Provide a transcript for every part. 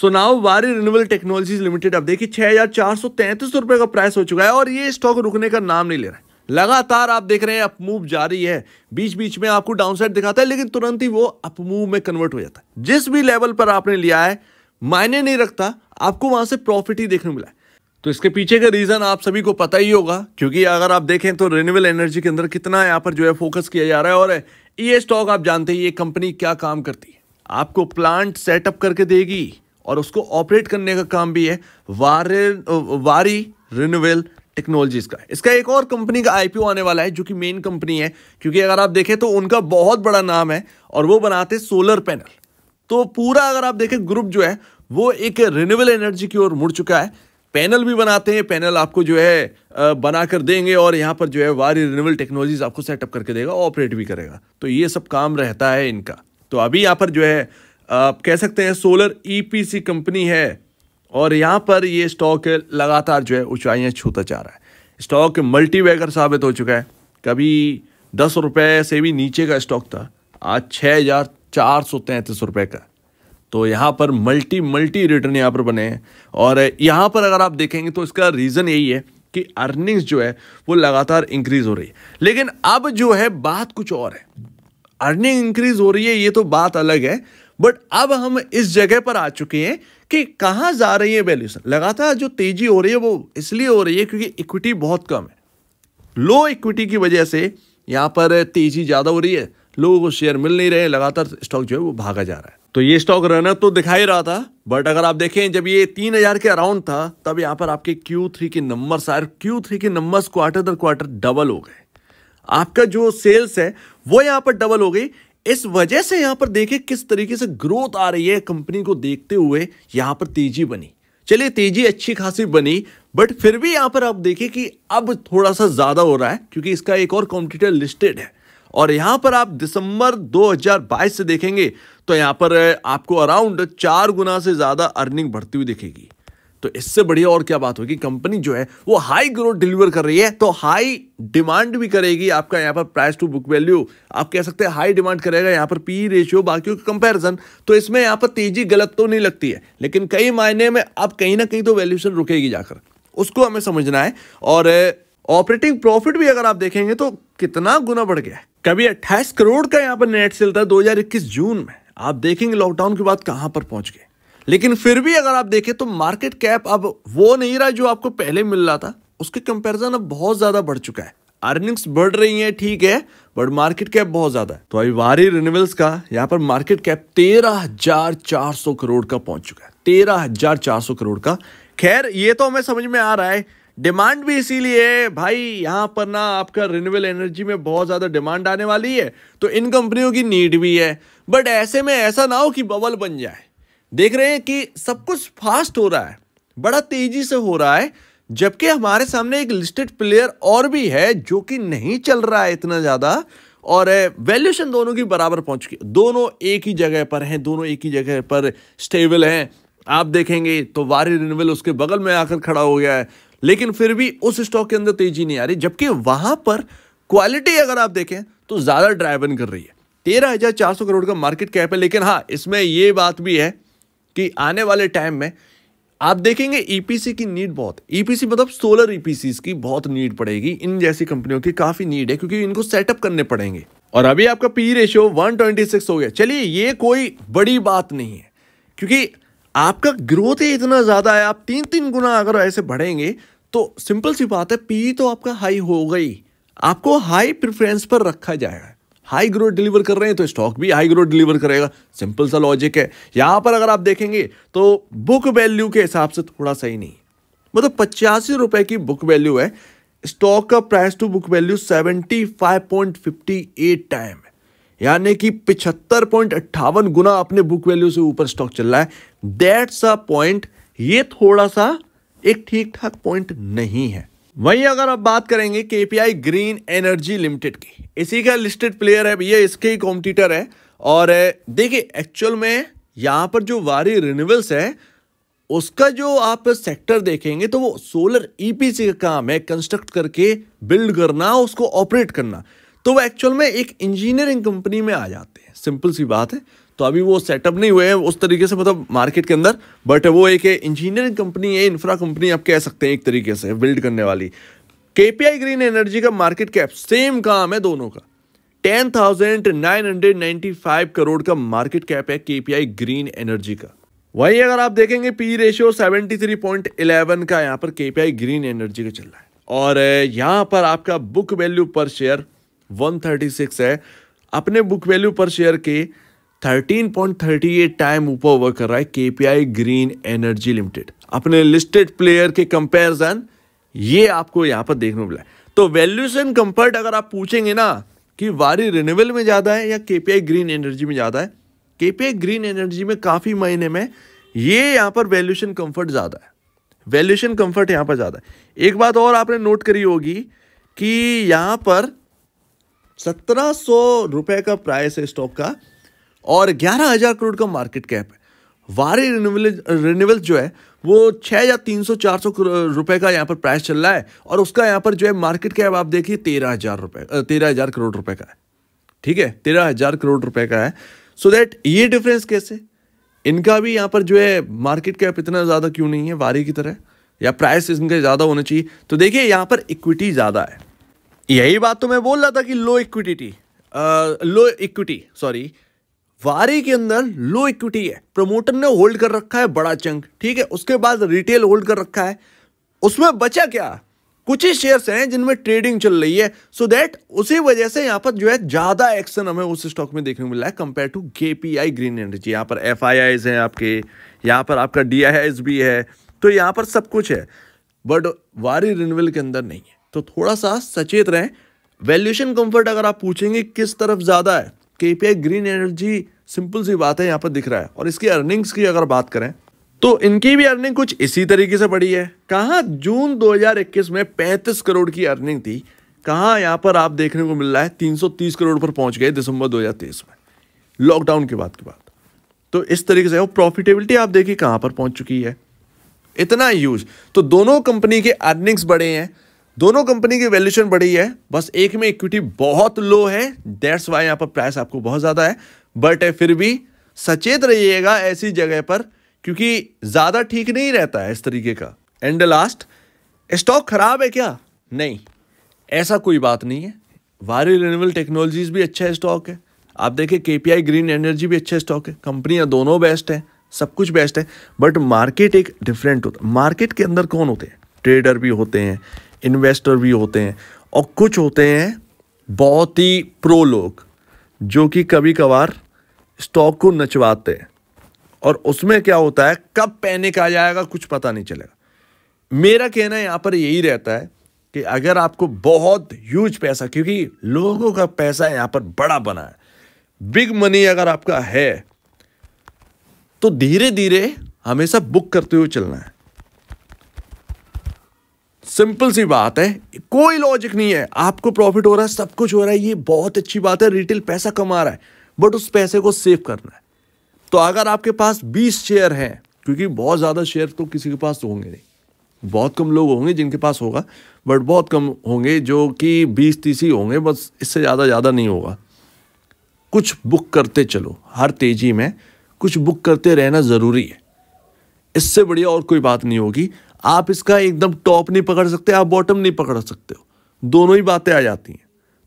सो now Waaree renewable technologies limited अब देखिए छः हज़ार चार सौ तैंतीस रुपये का प्राइस हो चुका है और ये स्टॉक रुकने का नाम नहीं ले रहा है लगातार आप देख रहे हैं अपमूव जारी है बीच बीच में आपको डाउनसाइड दिखाता है लेकिन तुरंत ही वो अपमूव में कन्वर्ट हो जाता है जिस भी लेवल पर आपने लिया है मायने नहीं रखता आपको वहां से प्रॉफिट ही देखने मिला है तो इसके पीछे का रीजन आप सभी को पता ही होगा क्योंकि अगर आप देखें तो रिन्यूबल एनर्जी के अंदर कितना यहाँ पर जो है फोकस किया जा रहा है और ये स्टॉक आप जानते हैं ये कंपनी क्या काम करती है आपको प्लांट सेटअप करके देगी और उसको ऑपरेट करने का काम भी है वारे वारी रिनोवेल टेक्नोलॉजीज का इसका एक और कंपनी का आईपीओ आने वाला है जो कि मेन कंपनी है क्योंकि अगर आप देखें तो उनका बहुत बड़ा नाम है और वो बनाते सोलर पैनल तो पूरा अगर आप देखें ग्रुप जो है वो एक रिन्यूएबल एनर्जी की ओर मुड़ चुका है पैनल भी बनाते हैं पैनल आपको जो है बना कर देंगे और यहाँ पर जो है वारी रिन्यूएबल टेक्नोलॉजीज आपको सेटअप करके देगा ऑपरेट भी करेगा तो ये सब काम रहता है इनका तो अभी यहाँ पर जो है आप कह सकते हैं सोलर ईपीसी e कंपनी है और यहाँ पर ये स्टॉक लगातार जो है ऊंचाइयाँ छूता जा रहा है स्टॉक मल्टीवैगर साबित हो चुका है कभी दस रुपये से भी नीचे का स्टॉक था आज छः हज़ार चार सौ तैंतीस रुपये का तो यहाँ पर मल्टी मल्टी रिटर्न यहाँ पर बने हैं और यहाँ पर अगर आप देखेंगे तो इसका रीज़न यही है कि अर्निंग्स जो है वो लगातार इंक्रीज हो रही है लेकिन अब जो है बात कुछ और है अर्निंग इंक्रीज हो रही है ये तो बात अलग है बट अब हम इस जगह पर आ चुके हैं कि कहाँ जा रही है वैल्यूशन लगातार जो तेजी हो रही है वो इसलिए हो रही है क्योंकि इक्विटी बहुत कम है लो इक्विटी की वजह से यहाँ पर तेजी ज़्यादा हो रही है लोगों को शेयर मिल नहीं रहे लगातार स्टॉक जो है वो भागा जा रहा है तो ये स्टॉक रनर तो दिखाई रहा था बट अगर आप देखें जब ये तीन हजार के अराउंड था तब यहाँ पर आपके क्यू थ्री के नंबर आए क्यू थ्री के नंबर्स क्वार्टर दर क्वार्टर डबल हो गए आपका जो सेल्स है वो यहाँ पर डबल हो गई इस वजह से यहाँ पर देखें किस तरीके से ग्रोथ आ रही है कंपनी को देखते हुए यहाँ पर तेजी बनी चलिए तेजी अच्छी खासी बनी बट फिर भी यहाँ पर आप देखें कि अब थोड़ा सा ज़्यादा हो रहा है क्योंकि इसका एक और कॉम्पिटिटर लिस्टेड है और यहाँ पर आप दिसंबर 2022 से देखेंगे तो यहाँ पर आपको अराउंड चार गुना से ज़्यादा अर्निंग बढ़ती हुई दिखेगी तो इससे बढ़िया और क्या बात होगी कंपनी जो है वो हाई ग्रोथ डिलीवर कर रही है तो हाई डिमांड भी करेगी आपका यहाँ पर प्राइस टू बुक वैल्यू आप कह सकते हैं हाई डिमांड करेगा यहाँ पर पी रेशियो बाकी कंपैरिजन तो इसमें यहाँ पर तेजी गलत तो नहीं लगती है लेकिन कई मायने में आप कहीं ना कहीं तो वैल्यूशन रुकेगी जाकर उसको हमें समझना है और ऑपरेटिंग प्रॉफिट भी अगर आप देखेंगे तो कितना गुना बढ़ गया है कभी अट्ठाईस करोड़ का यहाँ पर नेट सेल था दो जून में आप देखेंगे लॉकडाउन के बाद कहाँ पर पहुंच गए लेकिन फिर भी अगर आप देखें तो मार्केट कैप अब वो नहीं रहा जो आपको पहले मिल रहा था उसके कंपैरिजन अब बहुत ज़्यादा बढ़ चुका है अर्निंग्स बढ़ रही है ठीक है बट मार्केट कैप बहुत ज्यादा है तो वारी रिन्यूएबल्स का यहाँ पर मार्केट कैप तेरह हजार चार सौ करोड़ का पहुंच चुका है तेरह हजार चार सौ करोड़ का खैर ये तो हमें समझ में आ रहा है डिमांड भी इसीलिए भाई यहाँ पर ना आपका रिन्यूएबल एनर्जी में बहुत ज़्यादा डिमांड आने वाली है तो इन कंपनियों की नीड भी है बट ऐसे में ऐसा ना हो कि बबल बन जाए देख रहे हैं कि सब कुछ फास्ट हो रहा है बड़ा तेजी से हो रहा है जबकि हमारे सामने एक लिस्टेड प्लेयर और भी है जो कि नहीं चल रहा है इतना ज़्यादा और वैल्यूशन दोनों की बराबर पहुंच गई दोनों एक ही जगह पर हैं दोनों एक ही जगह पर स्टेबल हैं आप देखेंगे तो वारी रिनवल उसके बगल में आकर खड़ा हो गया है लेकिन फिर भी उस स्टॉक के अंदर तेजी नहीं आ रही जबकि वहां पर क्वालिटी अगर आप देखें तो ज़्यादा ड्राइवन कर रही है तेरह हज़ार चार सौ करोड़ का मार्केट कैप है लेकिन हाँ इसमें ये बात भी है कि आने वाले टाइम में आप देखेंगे ईपीसी e की नीड बहुत ईपीसी e मतलब सोलर ईपीसी e की बहुत नीड पड़ेगी इन जैसी कंपनियों की काफ़ी नीड है क्योंकि इनको सेटअप करने पड़ेंगे और अभी आपका पी रेशियो 126 हो गया चलिए ये कोई बड़ी बात नहीं है क्योंकि आपका ग्रोथ ही इतना ज़्यादा है आप तीन तीन गुना अगर ऐसे बढ़ेंगे तो सिंपल सी बात है पी तो आपका हाई हो गई आपको हाई प्रिफरेंस पर रखा जाएगा हाई ग्रोथ डिलीवर कर रहे हैं तो स्टॉक भी हाई ग्रोथ डिलीवर करेगा सिंपल सा लॉजिक है यहाँ पर अगर आप देखेंगे तो बुक वैल्यू के हिसाब से थोड़ा सही नहीं मतलब पचासी रुपए की बुक वैल्यू है स्टॉक का price to book value seventy five point fifty eight time है यानी कि पिछहत्तर पॉइंट अट्ठावन गुना अपने बुक वैल्यू से ऊपर स्टॉक चल रहा है दैट्स अ पॉइंट ये थोड़ा सा एक ठीक ठाक पॉइंट नहीं है वहीं अगर आप बात करेंगे आई ग्रीन एनर्जी लिमिटेड की इसी का लिस्टेड प्लेयर है ये इसके ही कॉम्पिटिटर है और देखिए एक्चुअल में यहाँ पर जो वारी रिन्यूवल्स है उसका जो आप सेक्टर देखेंगे तो वो सोलर ईपीसी e का काम है कंस्ट्रक्ट करके बिल्ड करना उसको ऑपरेट करना तो वो एक्चुअल में एक इंजीनियरिंग कंपनी में आ जाते हैं सिंपल सी बात है तो अभी वो सेटअप नहीं हुए हैं उस तरीके से मतलब मार्केट के अंदर बट वो एक इंजीनियरिंग कंपनी है इंफ्रा कंपनी आप कह सकते हैं एक तरीके से बिल्ड करने वाली के ग्रीन एनर्जी का मार्केट कैप सेम काम है दोनों का ten thousand nine hundred five crore का मार्केट कैप है केपीआई ग्रीन एनर्जी का वही अगर आप देखेंगे पी रेशियो 73.11 का यहाँ पर केपीआई ग्रीन एनर्जी का चल रहा है और यहाँ पर आपका बुक वैल्यू पर शेयर 136 है अपने बुक वैल्यू पर शेयर के 13.38 टाइम ऊपर वर्क कर रहा है के ग्रीन एनर्जी लिमिटेड अपने लिस्टेड प्लेयर के कंपेरिजन ये आपको यहाँ पर देखने को मिला है तो वैल्यूएशन कंफर्ट अगर आप पूछेंगे ना कि वारी रिन्यूएबल में ज़्यादा है या केपीआई ग्रीन एनर्जी में ज़्यादा है केपीआई ग्रीन एनर्जी में काफ़ी महीने में ये यहाँ पर वैल्यूएशन कंफर्ट ज़्यादा है वैल्यूएशन कंफर्ट यहाँ पर ज़्यादा है एक बात और आपने नोट करी होगी कि यहाँ पर सत्रह सौ रुपये का प्राइस है स्टॉक का और ग्यारह हज़ार करोड़ का मार्केट कैप है वारी रिन्यूवल जो है वो छः या तीन सौ चार सौ रुपये का यहाँ पर प्राइस चल रहा है और उसका यहाँ पर जो है मार्केट कैप आप देखिए तेरह हज़ार रुपये तेरह हज़ार करोड़ रुपये का है ठीक है तेरह हज़ार करोड़ रुपये का है सो so दैट ये डिफरेंस कैसे इनका भी यहाँ पर जो है मार्केट कैप इतना ज़्यादा क्यों नहीं है वारी की तरह या प्राइस इनके ज़्यादा होना चाहिए तो देखिए यहाँ पर इक्विटी ज़्यादा है यही बात तो मैं बोल रहा था कि low equity low equity sorry Waaree के अंदर लो इक्विटी है प्रमोटर ने होल्ड कर रखा है बड़ा चंक ठीक है उसके बाद रिटेल होल्ड कर रखा है उसमें बचा क्या कुछ ही शेयर्स हैं जिनमें ट्रेडिंग चल रही है सो so दैट उसी वजह से यहाँ पर जो है ज़्यादा एक्शन हमें उस स्टॉक में देखने को मिला है compare to K P I green energy यहाँ पर एफ आई आईज हैं आपके यहाँ पर आपका डी आई भी है तो यहाँ पर सब कुछ है बट वारी रिनवल के अंदर नहीं है तो थोड़ा सा सचेत रहें वैल्यूशन कंफर्ट अगर आप पूछेंगे किस तरफ ज़्यादा है के ग्रीन एनर्जी सिंपल सी बात है यहाँ पर दिख रहा है और इसकी अर्निंग्स की अगर बात करें तो इनकी भी अर्निंग कुछ इसी तरीके से बढ़ी है कहाँ जून 2021 में 35 करोड़ की अर्निंग थी कहाँ यहाँ पर आप देखने को मिल रहा है 330 करोड़ पर पहुँच गए दिसंबर 2023 में लॉकडाउन के बाद के बाद तो इस तरीके से वो प्रॉफिटेबिलिटी आप देखिए कहाँ पर पहुँच चुकी है इतना यूज तो दोनों कंपनी के अर्निंग्स बढ़े हैं दोनों कंपनी की वैल्यूशन बढ़ी है बस एक में इक्विटी बहुत लो है दैट्स वाई यहाँ पर प्राइस आपको बहुत ज़्यादा है बट eh, फिर भी सचेत रहिएगा ऐसी जगह पर क्योंकि ज़्यादा ठीक नहीं रहता है इस तरीके का एंड लास्ट स्टॉक खराब है क्या नहीं ऐसा कोई बात नहीं है वारी रिन्यूबल टेक्नोलॉजीज भी अच्छा स्टॉक है आप देखिए के ग्रीन एनर्जी भी अच्छा स्टॉक है कंपनियां दोनों बेस्ट हैं सब कुछ बेस्ट है बट मार्केट एक डिफरेंट होता है मार्केट के अंदर कौन होते हैं ट्रेडर भी होते हैं इन्वेस्टर भी होते हैं और कुछ होते हैं बहुत ही प्रो लोग जो कि कभी कभार स्टॉक को नचवाते हैं और उसमें क्या होता है कब पैनिक आ जाएगा कुछ पता नहीं चलेगा मेरा कहना यहाँ पर यही रहता है कि अगर आपको बहुत ह्यूज पैसा क्योंकि लोगों का पैसा यहाँ पर बड़ा बना है बिग मनी अगर आपका है तो धीरे धीरे हमेशा बुक करते हुए चलना है सिंपल सी बात है कोई लॉजिक नहीं है आपको प्रॉफिट हो रहा है सब कुछ हो रहा है ये बहुत अच्छी बात है रिटेल पैसा कमा रहा है बट उस पैसे को सेव करना है तो अगर आपके पास बीस शेयर हैं क्योंकि बहुत ज़्यादा शेयर तो किसी के पास तो होंगे नहीं बहुत कम लोग होंगे जिनके पास होगा बट बहुत कम होंगे जो कि बीस तीस ही होंगे बस इससे ज़्यादा ज़्यादा नहीं होगा कुछ बुक करते चलो हर तेज़ी में कुछ बुक करते रहना ज़रूरी है इससे बढ़िया और कोई बात नहीं होगी आप इसका एकदम टॉप नहीं पकड़ सकते आप बॉटम नहीं पकड़ सकते हो दोनों ही बातें आ जाती हैं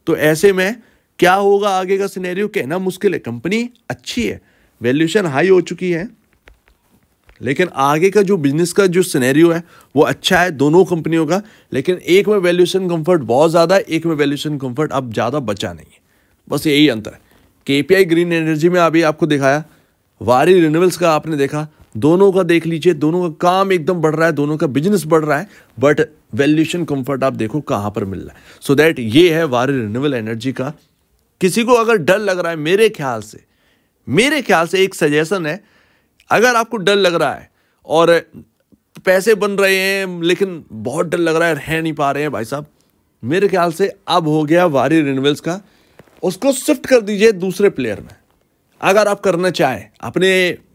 तो ऐसे में क्या होगा आगे का सिनेरियो कहना मुश्किल है कंपनी अच्छी है वैल्यूशन हाई हो चुकी है लेकिन आगे का जो बिजनेस का जो सिनेरियो है वो अच्छा है दोनों कंपनियों का लेकिन एक में वैल्यूशन कंफर्ट बहुत ज़्यादा है एक में वैल्यूशन कंफर्ट अब ज़्यादा बचा नहीं है बस यही अंतर है के ग्रीन एनर्जी में अभी आपको दिखाया वारी रिन्यूएबल्स का आपने देखा दोनों का देख लीजिए दोनों का काम एकदम बढ़ रहा है दोनों का बिजनेस बढ़ रहा है बट वैल्यूशन कंफर्ट आप देखो कहाँ पर मिल रहा है सो so दैट ये है वारी रिन्यूएबल एनर्जी का किसी को अगर डर लग रहा है मेरे ख्याल से मेरे ख्याल से एक सजेशन है अगर आपको डर लग रहा है और पैसे बन रहे हैं लेकिन बहुत डर लग रहा है रह नहीं पा रहे हैं भाई साहब मेरे ख्याल से अब हो गया वारी रिन्यूएल्स का उसको शिफ्ट कर दीजिए दूसरे प्लेयर में अगर आप करना चाहें अपने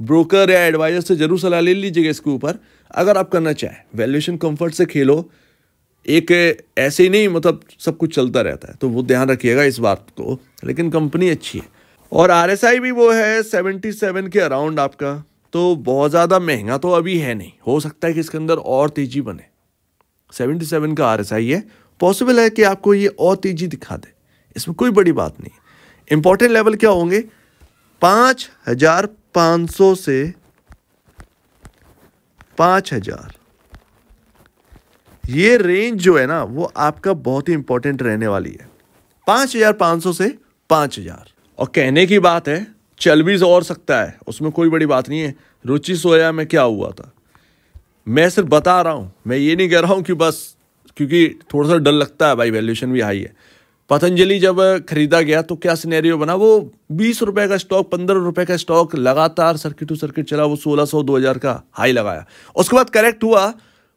ब्रोकर या एडवाइजर से ज़रूर सलाह ले लीजिएगा इसके ऊपर अगर आप करना चाहें वैल्यूएशन कंफर्ट से खेलो एक ऐसे ही नहीं मतलब सब कुछ चलता रहता है तो वो ध्यान रखिएगा इस बात को लेकिन कंपनी अच्छी है और आर भी वो है सेवेंटी सेवन के अराउंड आपका तो बहुत ज़्यादा महंगा तो अभी है नहीं हो सकता है कि इसके अंदर और तेज़ी बने सेवेंटी सेवन का आर है पॉसिबल है कि आपको ये और तेज़ी दिखा दे इसमें कोई बड़ी बात नहीं इंपॉर्टेंट लेवल क्या होंगे पांच हजार पांच सौ से पांच हजार ये रेंज जो है ना वो आपका बहुत ही इंपॉर्टेंट रहने वाली है पांच हजार पांच सौ से पांच हजार और कहने की बात है चल भी तो और सकता है उसमें कोई बड़ी बात नहीं है रुचि सोया में क्या हुआ था मैं सिर्फ बता रहा हूं मैं ये नहीं कह रहा हूं कि बस क्योंकि थोड़ा सा डर लगता है भाई वैल्यूशन भी हाई है पतंजलि जब खरीदा गया तो क्या सिनेरियो बना वो बीस रुपए का स्टॉक पंद्रह रुपए का स्टॉक लगातार सर्किट टू सर्किट चला वो सोलह सौ दो हजार का हाई लगाया उसके बाद करेक्ट हुआ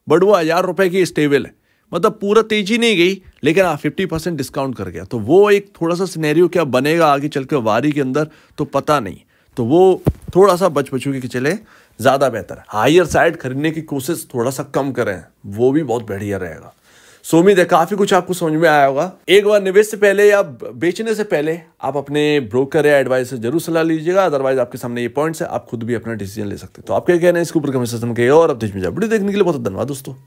बट वो हजार रुपए की स्टेबल है मतलब पूरा तेजी नहीं गई लेकिन हाँ फिफ्टी परसेंट डिस्काउंट कर गया तो वो एक थोड़ा सा सिनेरियो क्या बनेगा आगे चल के वारी के अंदर तो पता नहीं तो वो थोड़ा सा बच बचू के चले ज़्यादा बेहतर हायर साइड खरीदने की कोशिश थोड़ा सा कम करें वो भी बहुत बढ़िया रहेगा सो उम्मीद है काफ़ी कुछ आपको समझ में आया होगा एक बार निवेश से पहले या बेचने से पहले आप अपने ब्रोकर या एडवाइस जरूर सलाह लीजिएगा अदरवाइज आपके सामने ये पॉइंट्स है आप खुद भी अपना डिसीजन ले सकते हैं तो आपके कहना है इसके ऊपर कमेंट सेक्शन में और अपडेट में जाए वीडियो देखने के लिए बहुत धन्यवाद दोस्तों